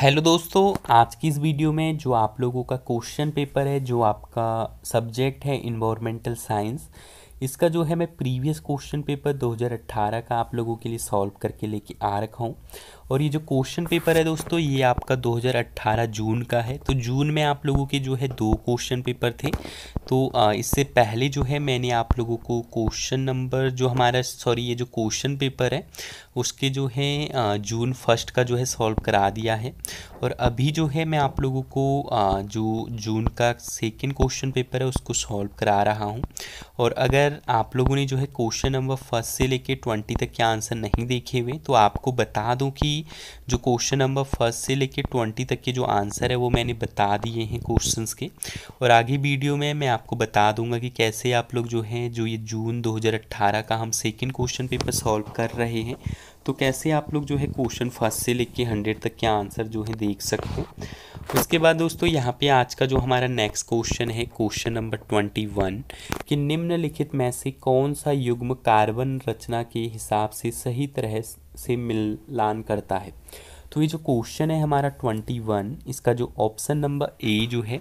hello दोस्तों आज की इस वीडियो में जो आप लोगों का क्वेश्चन पेपर है जो आपका सब्जेक्ट है इन्वायरमेंटल साइंस इसका जो है मैं प्रीवियस क्वेश्चन पेपर 2018 का आप लोगों के लिए सॉल्व करके लेके आ रखा हूँ और ये जो क्वेश्चन पेपर है दोस्तों ये आपका 2018 जून का है तो जून में आप लोगों के जो है दो क्वेश्चन पेपर थे तो इससे पहले जो है मैंने आप लोगों को क्वेश्चन नंबर जो हमारा सॉरी ये जो क्वेश्चन पेपर है उसके जो है जून फर्स्ट का जो है सॉल्व करा दिया है और अभी जो है मैं आप लोगों को जो जून का सेकेंड क्वेश्चन पेपर है उसको सॉल्व करा रहा हूँ और अगर आप लोगों ने जो है क्वेश्चन नंबर फर्स्ट से लेके ट्वेंटी तक के आंसर नहीं देखे हुए तो आपको बता दूँ कि जो क्वेश्चन नंबर फर्स्ट से लेके ट्वेंटी तक के जो आंसर है वो मैंने बता दिए हैं क्वेश्चन के और आगे वीडियो में मैं आपको बता दूंगा कि कैसे आप लोग जो हैं जो ये जून 2018 का हम सेकेंड क्वेश्चन पेपर सॉल्व कर रहे हैं तो कैसे आप लोग जो है क्वेश्चन फर्स्ट से लेके हंड्रेड तक के आंसर जो है देख सकते हैं उसके बाद दोस्तों यहाँ पे आज का जो हमारा नेक्स्ट क्वेश्चन है क्वेश्चन नंबर ट्वेंटी वन कि निम्नलिखित में से कौन सा युग्म कार्बन रचना के हिसाब से सही तरह से मिलान करता है तो ये जो क्वेश्चन है हमारा ट्वेंटी वन इसका जो ऑप्शन नंबर ए जो है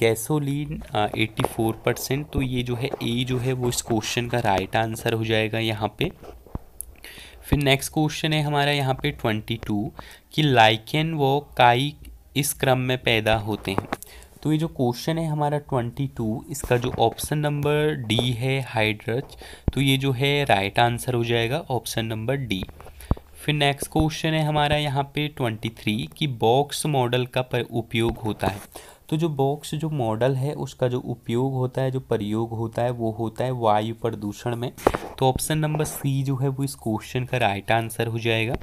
गैसोलीन एट्टी फोर परसेंट तो ये जो है ए जो है वो इस क्वेश्चन का राइट आंसर हो जाएगा यहाँ पे फिर नेक्स्ट क्वेश्चन है हमारा यहाँ पे ट्वेंटी टू कि लाइकेन व काई इस क्रम में पैदा होते हैं तो ये जो क्वेश्चन है हमारा ट्वेंटी टू इसका जो ऑप्शन नंबर डी है हाइड्रज तो ये जो है राइट आंसर हो जाएगा ऑप्शन नंबर डी फिर नेक्स्ट क्वेश्चन है हमारा यहाँ पे ट्वेंटी थ्री कि बॉक्स मॉडल का उपयोग होता है तो जो बॉक्स जो मॉडल है उसका जो उपयोग होता है जो प्रयोग होता है वो होता है वायु प्रदूषण में तो ऑप्शन नंबर सी जो है वो इस क्वेश्चन का राइट आंसर हो जाएगा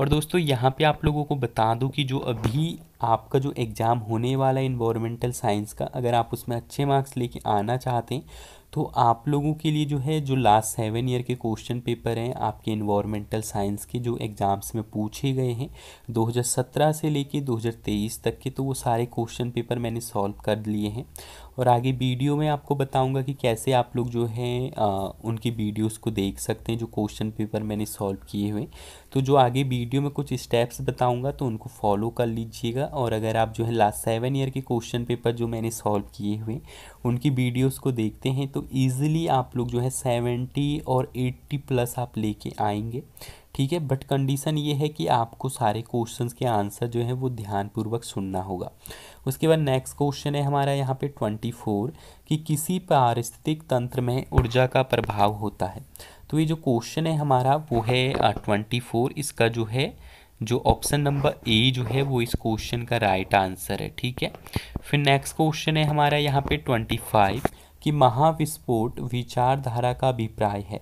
और दोस्तों यहाँ पे आप लोगों को बता दूँ कि जो अभी आपका जो एग्ज़ाम होने वाला है इन्वामेंटल साइंस का अगर आप उसमें अच्छे मार्क्स लेके आना चाहते हैं तो आप लोगों के लिए जो है जो लास्ट सेवन ईयर के क्वेश्चन पेपर हैं आपके इन्वामेंटल साइंस के जो एग्ज़ाम्स में पूछे गए हैं 2017 से लेके 2023 तक के तो वो सारे क्वेश्चन पेपर मैंने सॉल्व कर लिए हैं और आगे वीडियो में आपको बताऊंगा कि कैसे आप लोग जो हैं उनकी वीडियोस को देख सकते हैं जो क्वेश्चन पेपर मैंने सॉल्व किए हुए तो जो आगे वीडियो में कुछ स्टेप्स बताऊंगा तो उनको फॉलो कर लीजिएगा और अगर आप जो है लास्ट सेवन ईयर के क्वेश्चन पेपर जो मैंने सॉल्व किए हुए उनकी वीडियोज़ को देखते हैं तो ईज़िली आप लोग जो है सेवेंटी और एट्टी प्लस आप लेके आएंगे ठीक है बट कंडीशन ये है कि आपको सारे क्वेश्चंस के आंसर जो है वो ध्यानपूर्वक सुनना होगा उसके बाद नेक्स्ट क्वेश्चन है हमारा यहाँ पे ट्वेंटी फोर कि किसी पारिस्थितिक तंत्र में ऊर्जा का प्रभाव होता है तो ये जो क्वेश्चन है हमारा वो है ट्वेंटी फोर इसका जो है जो ऑप्शन नंबर ए जो है वो इस क्वेश्चन का राइट आंसर है ठीक है फिर नेक्स्ट क्वेश्चन है हमारा यहाँ पे ट्वेंटी फाइव कि महाविस्फोट विचारधारा का अभिप्राय है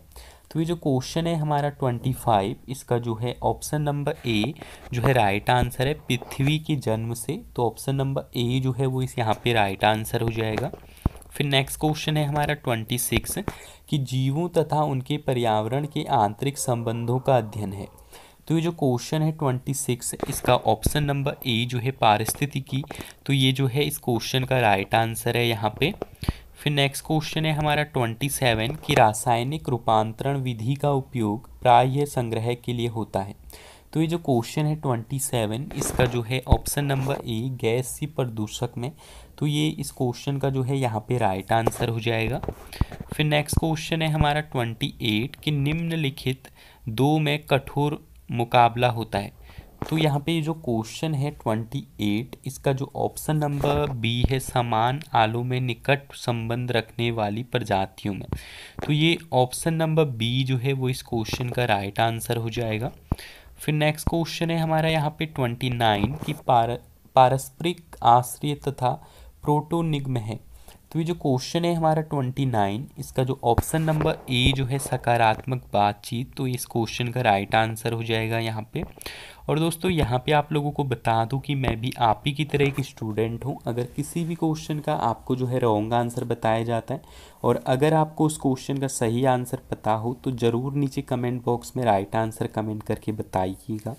तो ये जो क्वेश्चन है हमारा ट्वेंटी फाइव इसका जो है ऑप्शन नंबर ए जो है राइट आंसर है पृथ्वी के जन्म से तो ऑप्शन नंबर ए जो है वो इस यहाँ पे राइट आंसर हो जाएगा फिर नेक्स्ट क्वेश्चन है हमारा ट्वेंटी सिक्स कि जीवों तथा उनके पर्यावरण के आंतरिक संबंधों का अध्ययन है तो ये जो क्वेश्चन है ट्वेंटी सिक्स इसका ऑप्शन नंबर ए जो है पारिस्थितिकी तो ये जो है इस क्वेश्चन का राइट आंसर है यहाँ पे फिर नेक्स्ट क्वेश्चन है हमारा ट्वेंटी सेवन कि रासायनिक रूपांतरण विधि का उपयोग प्राय संग्रह के लिए होता है तो ये जो क्वेश्चन है ट्वेंटी सेवन इसका जो है ऑप्शन नंबर ए गैस सी प्रदूषक में तो ये इस क्वेश्चन का जो है यहाँ पे राइट आंसर हो जाएगा फिर नेक्स्ट क्वेश्चन है हमारा ट्वेंटी एट कि निम्नलिखित दो में कठोर मुकाबला होता है तो यहाँ पे जो क्वेश्चन है ट्वेंटी एट इसका जो ऑप्शन नंबर बी है समान आलू में निकट संबंध रखने वाली प्रजातियों में तो ये ऑप्शन नंबर बी जो है वो इस क्वेश्चन का राइट आंसर हो जाएगा फिर नेक्स्ट क्वेश्चन है हमारा यहाँ पे ट्वेंटी नाइन कि पार पारस्परिक आश्रय तथा प्रोटोनिग्म है तो ये जो क्वेश्चन है हमारा ट्वेंटी नाइन इसका जो ऑप्शन नंबर ए जो है सकारात्मक बातचीत तो इस क्वेश्चन का राइट आंसर हो जाएगा यहाँ पे और दोस्तों यहाँ पे आप लोगों को बता दूँ कि मैं भी आप ही की तरह एक स्टूडेंट हूँ अगर किसी भी क्वेश्चन का आपको जो है रॉन्ग आंसर बताया जाता है और अगर आपको उस क्वेश्चन का सही आंसर पता हो तो ज़रूर नीचे कमेंट बॉक्स में राइट आंसर कमेंट करके बताइएगा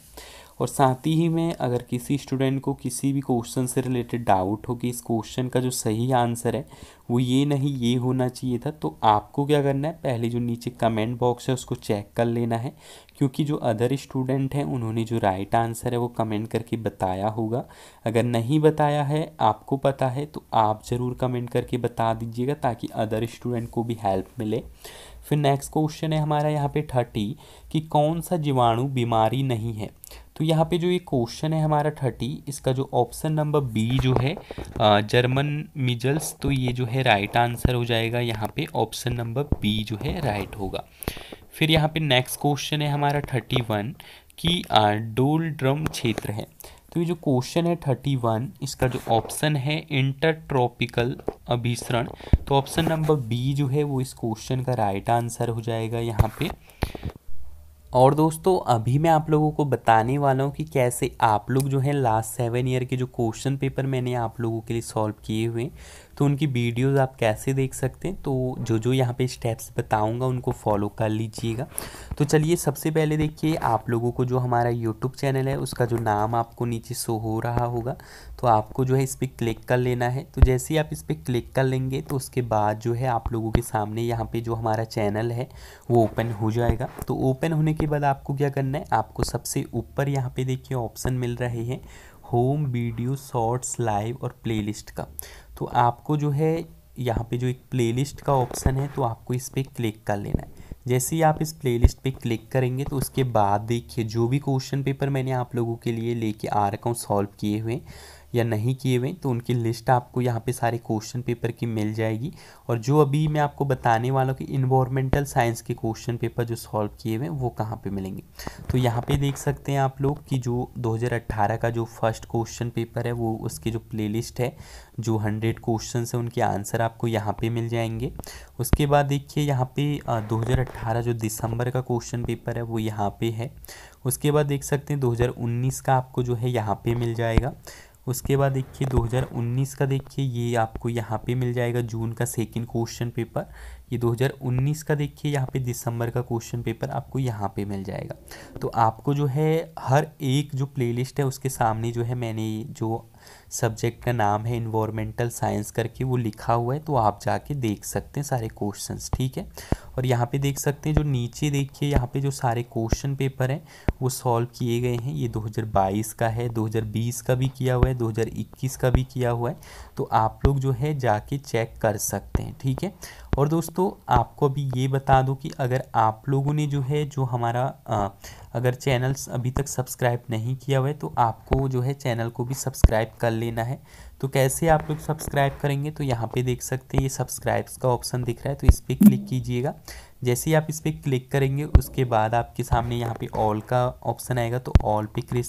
और साथ ही में अगर किसी स्टूडेंट को किसी भी क्वेश्चन से रिलेटेड डाउट हो कि इस क्वेश्चन का जो सही आंसर है वो ये नहीं ये होना चाहिए था तो आपको क्या करना है पहले जो नीचे कमेंट बॉक्स है उसको चेक कर लेना है क्योंकि जो अदर स्टूडेंट हैं उन्होंने जो राइट आंसर है वो कमेंट करके बताया होगा अगर नहीं बताया है आपको पता है तो आप ज़रूर कमेंट करके बता दीजिएगा ताकि अदर स्टूडेंट को भी हेल्प मिले फिर नेक्स्ट क्वेश्चन है हमारा यहाँ पे थर्टी कि कौन सा जीवाणु बीमारी नहीं है तो यहाँ पे जो ये क्वेश्चन है हमारा थर्टी इसका जो ऑप्शन नंबर बी जो है जर्मन मिजल्स तो ये जो है राइट आंसर हो जाएगा यहाँ पे ऑप्शन नंबर बी जो है राइट होगा फिर यहाँ पे नेक्स्ट क्वेश्चन है हमारा थर्टी वन कि डोल ड्रम क्षेत्र है तो ये जो क्वेश्चन है थर्टी वन इसका जो ऑप्शन है इंटरट्रॉपिकल अभिसरण तो ऑप्शन नंबर बी जो है वो इस क्वेश्चन का राइट आंसर हो जाएगा यहाँ पे और दोस्तों अभी मैं आप लोगों को बताने वाला हूँ कि कैसे आप लोग जो है लास्ट सेवन ईयर के जो क्वेश्चन पेपर मैंने आप लोगों के लिए सॉल्व किए हुए तो उनकी वीडियोस आप कैसे देख सकते हैं तो जो जो यहाँ पे स्टेप्स बताऊँगा उनको फॉलो कर लीजिएगा तो चलिए सबसे पहले देखिए आप लोगों को जो हमारा यूट्यूब चैनल है उसका जो नाम आपको नीचे शो हो रहा होगा तो आपको जो है इस पर क्लिक कर लेना है तो जैसे ही आप इस पर क्लिक कर लेंगे तो उसके बाद जो है आप लोगों के सामने यहाँ पर जो हमारा चैनल है वो ओपन हो जाएगा तो ओपन होने के बाद आपको क्या करना है आपको सबसे ऊपर यहाँ पे देखिए ऑप्शन मिल रहे हैं होम वीडियो शॉर्ट्स लाइव और प्लेलिस्ट का तो आपको जो है यहाँ पे जो एक प्लेलिस्ट का ऑप्शन है तो आपको इस पर क्लिक कर लेना है जैसे ही आप इस प्लेलिस्ट पे क्लिक करेंगे तो उसके बाद देखिए जो भी क्वेश्चन पेपर मैंने आप लोगों के लिए लेके आ रखा हूँ सॉल्व किए हुए या नहीं किए हुए तो उनकी लिस्ट आपको यहाँ पे सारे क्वेश्चन पेपर की मिल जाएगी और जो अभी मैं आपको बताने वाला हूँ कि इन्वायरमेंटल साइंस के क्वेश्चन पेपर जो सॉल्व किए हुए हैं वो कहाँ पर मिलेंगे तो यहाँ पर देख सकते हैं आप लोग कि जो दो का जो फर्स्ट क्वेश्चन पेपर है वो उसके जो प्ले है जो हंड्रेड क्वेश्चन है उनके आंसर आपको यहाँ पर मिल जाएंगे उसके बाद देखिए यहाँ पे दो जो दिसंबर का क्वेश्चन पेपर है वो यहाँ पे है उसके बाद देख सकते हैं 2019 का आपको जो है यहाँ पे मिल जाएगा उसके बाद देखिए 2019 का देखिए ये आपको यहाँ पे मिल जाएगा जून का सेकंड क्वेश्चन पेपर ये 2019 का देखिए यहाँ पे दिसंबर का क्वेश्चन पेपर आपको यहाँ पे मिल जाएगा तो आपको जो है हर एक जो प्लेलिस्ट है उसके सामने जो है मैंने जो सब्जेक्ट का नाम है इन्वामेंटल साइंस करके वो लिखा हुआ है तो आप जाके देख सकते हैं सारे क्वेश्चन ठीक है और यहाँ पे देख सकते हैं जो नीचे देखिए यहाँ पे जो सारे क्वेश्चन पेपर हैं वो सॉल्व किए गए हैं ये 2022 का है 2020 का भी किया हुआ है 2021 का भी किया हुआ है तो आप लोग जो है जाके चेक कर सकते हैं ठीक है और दोस्तों आपको अभी ये बता दूं कि अगर आप लोगों ने जो है जो हमारा आ, अगर चैनल्स अभी तक सब्सक्राइब नहीं किया हुआ है तो आपको जो है चैनल को भी सब्सक्राइब कर लेना है तो कैसे आप लोग सब्सक्राइब करेंगे तो यहाँ पे देख सकते हैं ये सब्सक्राइब्स का ऑप्शन दिख रहा है तो इस पर क्लिक कीजिएगा जैसे ही आप इस पर क्लिक करेंगे उसके बाद आपके सामने यहाँ पर ऑल का ऑप्शन आएगा तो ऑल पे क्लिक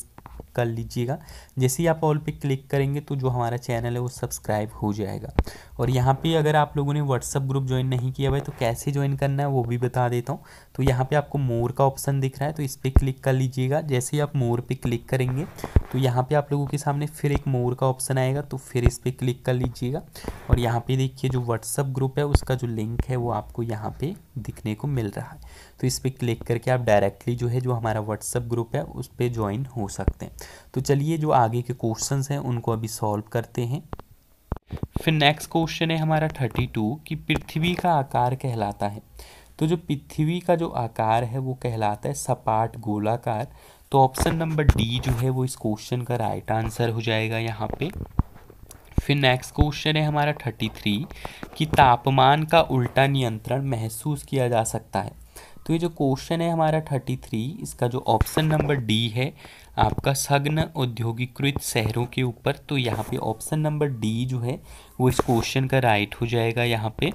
कर लीजिएगा जैसे ही आप ऑल पे क्लिक करेंगे तो जो हमारा चैनल है वो सब्सक्राइब हो जाएगा और यहाँ पे अगर आप लोगों ने व्हाट्सअप ग्रुप ज्वाइन नहीं किया हुआ तो कैसे ज्वाइन करना है वो भी बता देता हूँ तो यहाँ पे आपको मोर का ऑप्शन दिख रहा है तो इस पर क्लिक कर लीजिएगा जैसे ही आप मोर पे क्लिक करेंगे तो यहाँ पे आप लोगों के सामने फिर एक मोर का ऑप्शन आएगा तो फिर इस पर क्लिक कर लीजिएगा और यहाँ पर देखिए जो व्हाट्सअप ग्रुप है उसका जो लिंक है वो आपको यहाँ पर दिखने को मिल रहा है तो इस पर क्लिक करके आप डायरेक्टली जो है जो हमारा व्हाट्सअप ग्रुप है उस पर ज्वाइन हो सकते हैं तो चलिए जो आगे के क्वेश्चंस हैं उनको अभी सॉल्व करते हैं फिर नेक्स्ट क्वेश्चन है हमारा थर्टी टू कि पृथ्वी का आकार कहलाता है तो जो पृथ्वी का जो आकार है वो कहलाता है सपाट गोलाकार तो ऑप्शन नंबर डी जो है वो इस क्वेश्चन का राइट आंसर हो जाएगा यहाँ पे फिर नेक्स्ट क्वेश्चन है हमारा थर्टी थ्री कि तापमान का उल्टा नियंत्रण महसूस किया जा सकता है तो ये जो क्वेश्चन है हमारा थर्टी थ्री इसका जो ऑप्शन नंबर डी है आपका सघन औद्योगिकृत शहरों के ऊपर तो यहाँ पे ऑप्शन नंबर डी जो है वो इस क्वेश्चन का राइट हो जाएगा यहाँ पे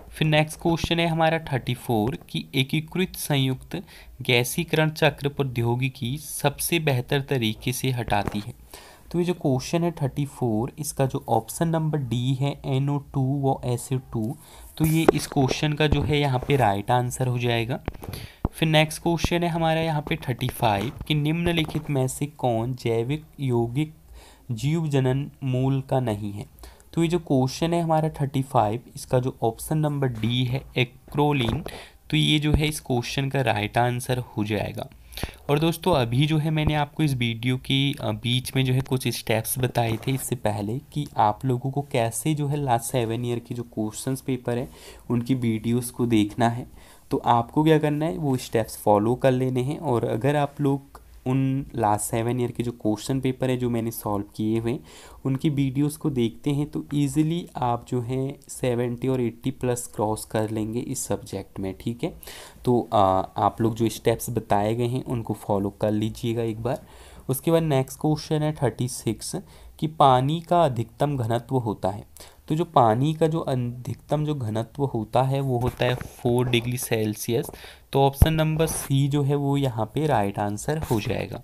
फिर नेक्स्ट क्वेश्चन है हमारा थर्टी फोर कि एकीकृत संयुक्त गैसीकरण चक्र प्रौद्योगिकी सबसे बेहतर तरीके से हटाती है तो ये जो क्वेश्चन है थर्टी फोर इसका जो ऑप्शन नंबर डी है एन ओ टू व एस टू तो ये इस क्वेश्चन का जो है यहाँ पे राइट आंसर हो जाएगा फिर नेक्स्ट क्वेश्चन है हमारा यहाँ पे थर्टी फाइव कि निम्नलिखित में से कौन जैविक यौगिक जीव जनन मूल का नहीं है तो ये जो क्वेश्चन है हमारा थर्टी फाइव इसका जो ऑप्शन नंबर डी है एक्रोलिन तो ये जो है इस क्वेश्चन का राइट आंसर हो जाएगा और दोस्तों अभी जो है मैंने आपको इस वीडियो की बीच में जो है कुछ स्टेप्स बताए थे इससे पहले कि आप लोगों को कैसे जो है लास्ट सेवन ईयर के जो क्वेश्चन पेपर हैं उनकी वीडियोज़ को देखना है तो आपको क्या करना है वो स्टेप्स फॉलो कर लेने हैं और अगर आप लोग उन लास्ट सेवन ईयर के जो क्वेश्चन पेपर है जो मैंने सॉल्व किए हुए उनकी वीडियोस को देखते हैं तो इजीली आप जो है सेवेंटी और एट्टी प्लस क्रॉस कर लेंगे इस सब्जेक्ट में ठीक है तो आ, आप लोग जो स्टेप्स बताए गए हैं उनको फॉलो कर लीजिएगा एक बार उसके बाद नेक्स्ट क्वेश्चन है थर्टी सिक्स कि पानी का अधिकतम घनत्व होता है तो जो पानी का जो अधिकतम जो घनत्व होता है वो होता है फोर डिग्री सेल्सियस तो ऑप्शन नंबर सी जो है वो यहाँ पे राइट आंसर हो जाएगा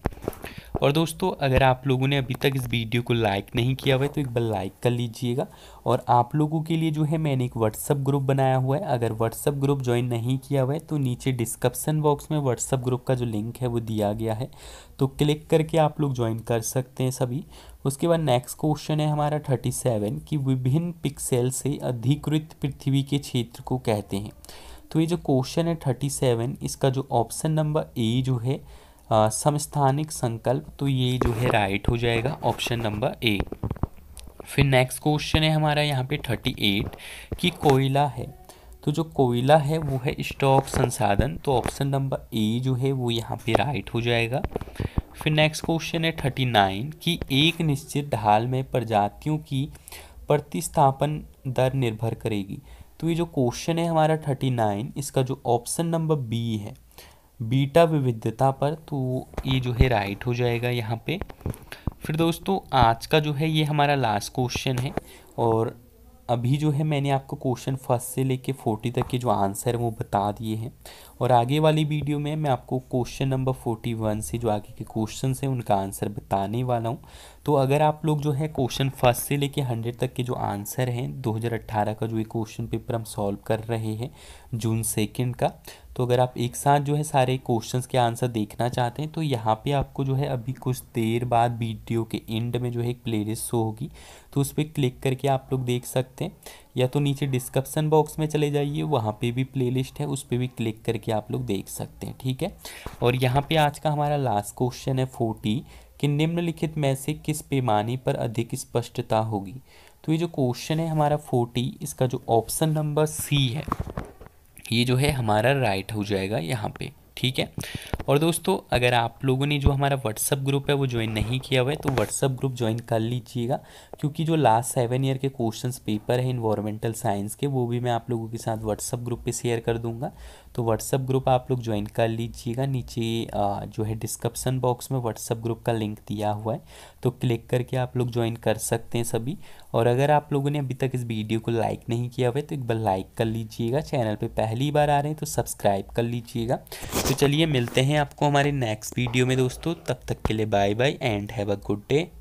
और दोस्तों अगर आप लोगों ने अभी तक इस वीडियो को लाइक नहीं किया हुआ है तो एक बार लाइक कर लीजिएगा और आप लोगों के लिए जो है मैंने एक व्हाट्सअप ग्रुप बनाया हुआ है अगर व्हाट्सअप ग्रुप ज्वाइन नहीं किया हुआ है तो नीचे डिस्क्रिप्सन बॉक्स में व्हाट्सअप ग्रुप का जो लिंक है वो दिया गया है तो क्लिक करके आप लोग ज्वाइन कर सकते हैं सभी उसके बाद नेक्स्ट क्वेश्चन है हमारा थर्टी सेवन कि विभिन्न पिक्सेल से अधिकृत पृथ्वी के क्षेत्र को कहते हैं तो ये जो क्वेश्चन है थर्टी सेवन इसका जो ऑप्शन नंबर ए जो है समस्थानिक संकल्प तो ये जो है राइट हो जाएगा ऑप्शन नंबर ए फिर नेक्स्ट क्वेश्चन है हमारा यहाँ पे थर्टी एट कि कोयला है तो जो कोयला है वो है स्टॉक संसाधन तो ऑप्शन नंबर ए जो है वो यहाँ पे राइट हो जाएगा फिर नेक्स्ट क्वेश्चन है थर्टी नाइन कि एक निश्चित ढाल में प्रजातियों की प्रतिस्थापन दर निर्भर करेगी तो ये जो क्वेश्चन है हमारा थर्टी नाइन इसका जो ऑप्शन नंबर बी है बीटा विविधता पर तो ये जो है राइट हो जाएगा यहाँ पे फिर दोस्तों आज का जो है ये हमारा लास्ट क्वेश्चन है और अभी जो है मैंने आपको क्वेश्चन फर्स्ट से लेके फोर्टी तक के जो आंसर हैं वो बता दिए हैं और आगे वाली वीडियो में मैं आपको क्वेश्चन नंबर फोर्टी वन से जो आगे के क्वेश्चन हैं उनका आंसर बताने वाला हूँ तो अगर आप लोग जो है क्वेश्चन फर्स्ट से लेके हंड्रेड तक के जो आंसर हैं 2018 का जो ये क्वेश्चन पेपर हम सॉल्व कर रहे हैं जून सेकेंड का तो अगर आप एक साथ जो है सारे क्वेश्चंस के आंसर देखना चाहते हैं तो यहाँ पे आपको जो है अभी कुछ देर बाद वीडियो के एंड में जो है एक प्लेलिस्ट शो होगी तो उस पर क्लिक करके आप लोग देख सकते हैं या तो नीचे डिस्क्रिप्सन बॉक्स में चले जाइए वहाँ पे भी प्लेलिस्ट है उस पर भी क्लिक करके आप लोग देख सकते हैं ठीक है और यहाँ पे आज का हमारा लास्ट क्वेश्चन है फोर्टी कि निम्नलिखित में से किस पैमाने पर अधिक स्पष्टता होगी तो ये जो क्वेश्चन है हमारा फोर्टी इसका जो ऑप्शन नंबर सी है ये जो है हमारा राइट हो जाएगा यहाँ पे ठीक है और दोस्तों अगर आप लोगों ने जो हमारा व्हाट्सअप ग्रुप है वो ज्वाइन नहीं किया हुआ है तो व्हाट्सअप ग्रुप ज्वाइन कर लीजिएगा क्योंकि जो लास्ट सेवन ईयर के क्वेश्चन पेपर है इन्वायरमेंटल साइंस के वो भी मैं आप लोगों के साथ व्हाट्सअप ग्रुप पर शेयर कर दूँगा तो व्हाट्सअप ग्रुप आप लोग ज्वाइन कर लीजिएगा नीचे जो है डिस्क्रिप्सन बॉक्स में व्हाट्सअप ग्रुप का लिंक दिया हुआ है तो क्लिक करके आप लोग ज्वाइन कर सकते हैं सभी और अगर आप लोगों ने अभी तक इस वीडियो को लाइक नहीं किया हुआ है तो एक बार लाइक कर लीजिएगा चैनल पर पहली बार आ रहे हैं तो सब्सक्राइब कर लीजिएगा तो चलिए मिलते हैं आपको हमारे नेक्स्ट वीडियो में दोस्तों तब तक के लिए bye bye and have a good day